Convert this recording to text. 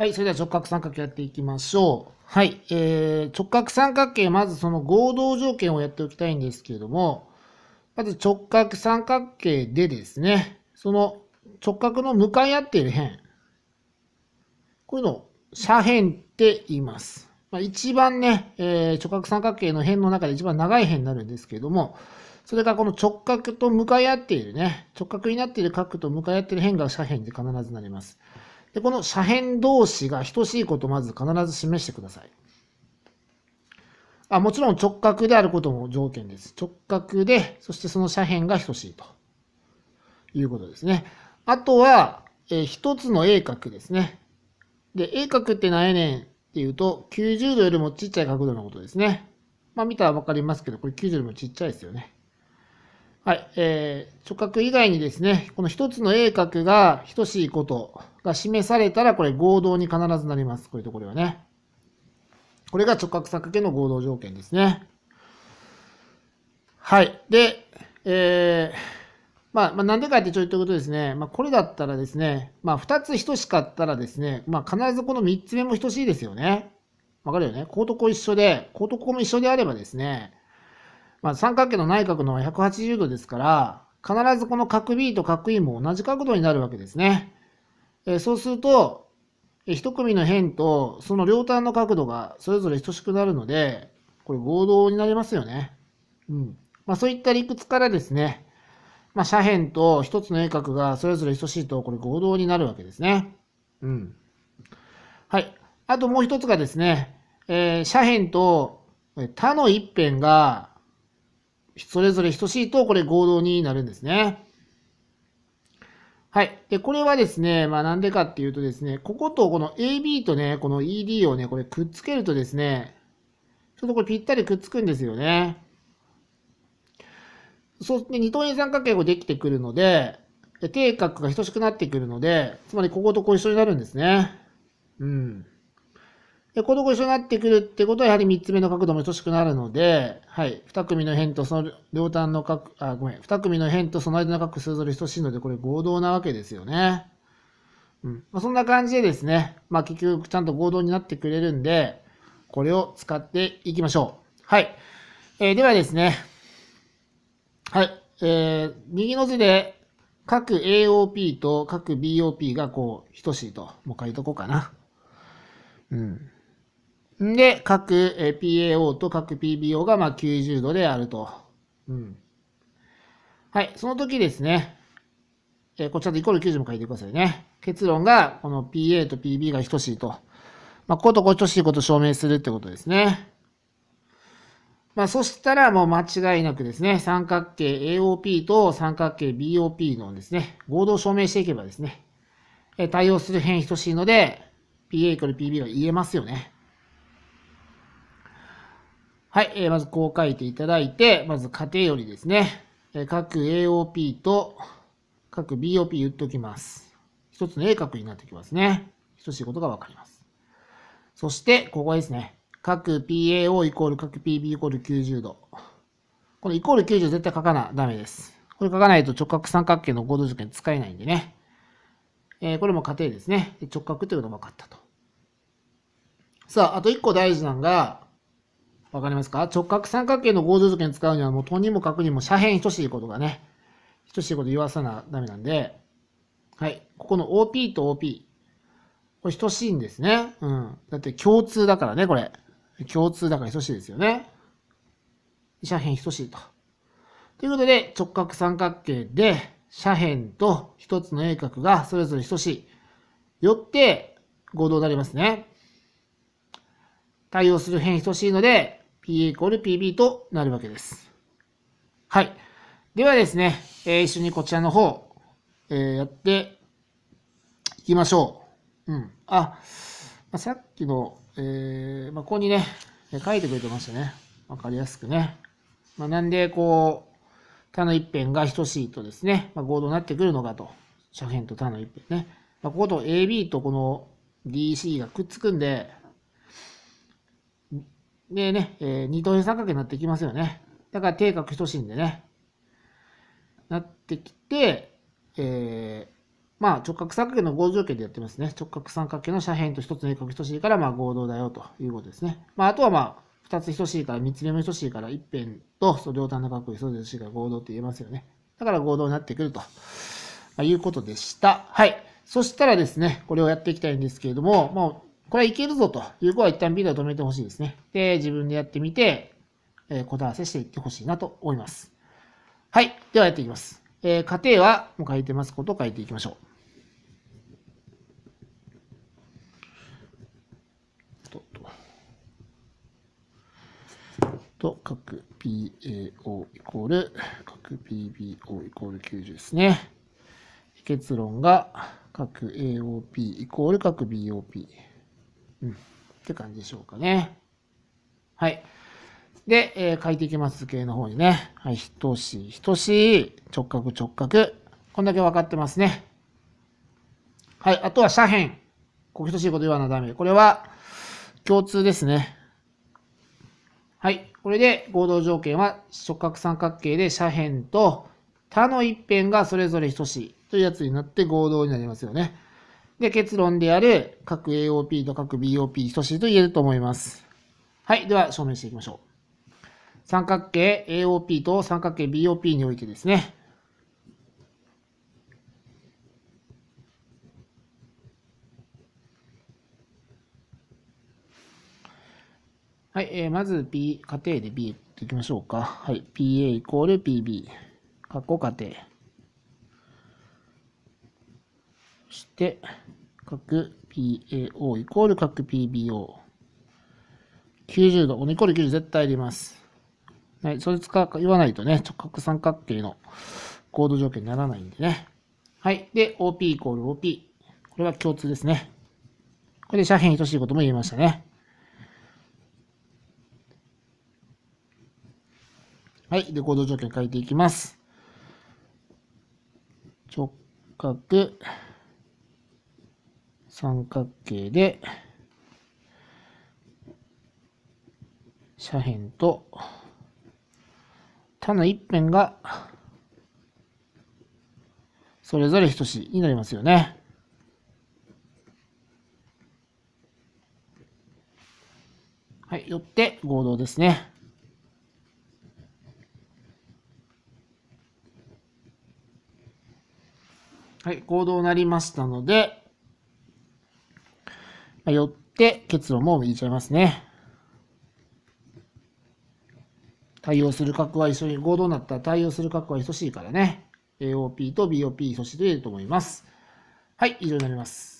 はい、それでは直角三角形やっていきましょう。はい、えー、直角三角形、まずその合同条件をやっておきたいんですけれども、まず直角三角形でですね、その直角の向かい合っている辺、こういうのを斜辺って言います。まあ、一番ね、えー、直角三角形の辺の中で一番長い辺になるんですけれども、それがこの直角と向かい合っているね、直角になっている角と向かい合っている辺が斜辺で必ずなります。で、この斜辺同士が等しいことをまず必ず示してください。あもちろん直角であることも条件です。直角で、そしてその斜辺が等しいということですね。あとは、えー、一つの鋭角ですね。で、鋭角って何やねんっていうと、90度よりもちっちゃい角度のことですね。まあ見たらわかりますけど、これ90度よりもちっちゃいですよね。はい、えー、直角以外にですね、この一つの鋭角が等しいことが示されたら、これ合同に必ずなります。こういうところはね。これが直角三角の合同条件ですね。はい。で、えー、まあ、まあ、なんでかってちょいと言うことですね。まあ、これだったらですね、まあ、二つ等しかったらですね、まあ、必ずこの三つ目も等しいですよね。わかるよね。こうとこ一緒で、こうとこも一緒であればですね、まあ、三角形の内角の180度ですから、必ずこの角 B と角 E も同じ角度になるわけですね。えそうすると、一組の辺とその両端の角度がそれぞれ等しくなるので、これ合同になりますよね。うん。まあ、そういった理屈からですね、まあ、斜辺と一つの鋭角がそれぞれ等しいと、これ合同になるわけですね。うん。はい。あともう一つがですね、えー、斜辺と他の一辺がそれぞれ等しいと、これ合同になるんですね。はい。で、これはですね、まあなんでかっていうとですね、こことこの AB とね、この ED をね、これくっつけるとですね、ちょっとこれぴったりくっつくんですよね。そうで、二等辺三角形ができてくるので、定角が等しくなってくるので、つまりこことこう一緒になるんですね。うん。で、この子一緒になってくるってことは、やはり三つ目の角度も等しくなるので、はい、二組の辺とその両端の角、あ、ごめん、二組の辺とその間の角それぞれ等しいので、これ合同なわけですよね。うん。まあ、そんな感じでですね、まあ、結局ちゃんと合同になってくれるんで、これを使っていきましょう。はい。えー、ではですね、はい、えー、右の図で、各 AOP と各 BOP がこう、等しいと、もう書いとこうかな。うん。で、各 PAO と各 PBO がまあ90度であると。うん。はい、その時ですね、えー、こちらでイコール90も書いてくださいね。結論が、この PA と PB が等しいと。まあ、ことこ等しいことを証明するってことですね。まあ、そしたらもう間違いなくですね、三角形 AOP と三角形 BOP のですね、合同証明していけばですね、え対応する辺等しいので、PA イコール PB が言えますよね。はい、えー、まずこう書いていただいて、まず仮定よりですね。えー、各 AOP と各 BOP 言っておきます。一つの A 角になってきますね。等しいことがわかります。そして、ここですね。各 PAO イコール各 PB イコール90度。このイコール90絶対書かなダメです。これ書かないと直角三角形の合同条件使えないんでね。えー、これも仮定ですね。直角というのが分かったと。さあ、あと一個大事なのが、わかりますか直角三角形の合同条件使うにはもうとにもかくにも斜辺等しいことがね、等しいこと言わさなダメなんで、はい。ここの OP と OP。これ等しいんですね。うん。だって共通だからね、これ。共通だから等しいですよね。斜辺等しいと。ということで、直角三角形で、斜辺と一つの鋭角がそれぞれ等しい。よって、合同になりますね。対応する辺等しいので、p イコール PB となるわけです。はい。ではですね、えー、一緒にこちらの方、えー、やっていきましょう。うん。あ、まあ、さっきの、えー、まあ、ここにね、書いてくれてましたね。わかりやすくね。まあ、なんで、こう、他の一辺が等しいとですね、まあ、合同になってくるのかと。斜辺と他の一辺ね。まあ、ここと AB とこの DC がくっつくんで、でね、えー、二等辺三角形になってきますよね。だから定角等しいんでね、なってきて、えー、まあ直角三角形の合同条件でやってますね。直角三角形の斜辺と一つの鋭角等しいからまあ合同だよということですね。まああとはまあ二つ等しいから三つ目も等しいから一辺とそ両端の角一つ等しいから合同って言えますよね。だから合同になってくると、まあ、いうことでした。はい。そしたらですね、これをやっていきたいんですけれども、まあこれはいけるぞという子は一旦ビデオ止めてほしいですね。で、自分でやってみて、えー、答え合わせしていってほしいなと思います。はい。ではやっていきます。えー、家庭は、もう書いてますことを書いていきましょう。と、と。各 PAO イコール、各 PBO イコール90ですね。結論が、各 AOP イコール各 BOP。うん。って感じでしょうかね。はい。で、えー、書いていきます形の方にね。はい。等しい、等しい、直角、直角。こんだけ分かってますね。はい。あとは斜辺。こう等しいこと言わなダメ。これは共通ですね。はい。これで合同条件は直角三角形で斜辺と他の一辺がそれぞれ等しいというやつになって合同になりますよね。で、結論である各 AOP と各 BOP 等しいと言えると思います。はい。では、証明していきましょう。三角形 AOP と三角形 BOP においてですね、はい、えー、まず B、仮定で B っていきましょうか。はい、PA イコール PB、括弧仮定。、角 PAO イコール角 PBO。90度、このイコール90絶対入れます。はい、それ使言わないとね、直角三角形の高度条件にならないんでね。はい。で、OP イコール OP。これは共通ですね。これで斜辺等しいことも言えましたね。はい。で、ード条件変えていきます。直角。三角形で、斜辺と他の一辺が、それぞれ等しいになりますよね。はい、よって合同ですね。はい、合同になりましたので、まあ、よって結論も言いちゃいますね。対応する角は一緒に、合同になったら対応する角は等しいからね。AOP と BOP 等しいと言えると思います。はい、以上になります。